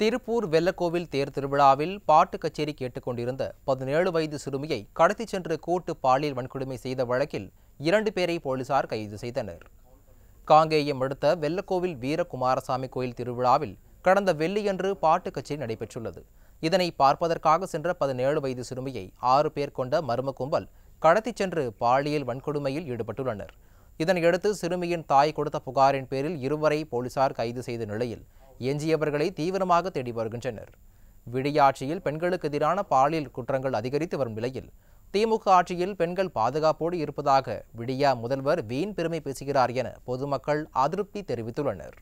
திருப்பூர் வெள்ளக்கோவில் தேர் திருவிழாவில் பாட்டு கச்சேரி கேட்டுக்கொண்டிருந்த பதினேழு வயது சிறுமியை கடத்திச் சென்று கூட்டு பாலியல் வன்கொடுமை செய்த வழக்கில் இரண்டு பேரை போலீசார் கைது செய்தனர் காங்கேயம் அடுத்த வெள்ளக்கோவில் வீரகுமாரசாமி கோயில் திருவிழாவில் கடந்த வெள்ளியன்று பாட்டு கச்சேரி நடைபெற்றுள்ளது இதனை பார்ப்பதற்காக சென்ற பதினேழு வயது சிறுமியை ஆறு பேர் கொண்ட மர்ம கும்பல் கடத்திச் சென்று பாலியல் வன்கொடுமையில் ஈடுபட்டுள்ளனர் இதனையடுத்து சிறுமியின் தாய் கொடுத்த புகாரின் பேரில் இருவரை போலீசார் கைது செய்த நிலையில் எஞ்சியவர்களை தீவிரமாக தேடி வருகின்றனர் விடியாட்சியில் பெண்களுக்கு எதிரான பாலியல் குற்றங்கள் அதிகரித்து வரும் நிலையில் திமுக ஆட்சியில் பெண்கள் பாதுகாப்போடு இருப்பதாக விடியா முதல்வர் வீண் பெருமை பேசுகிறார் என பொதுமக்கள் அதிருப்தி தெரிவித்துள்ளனர்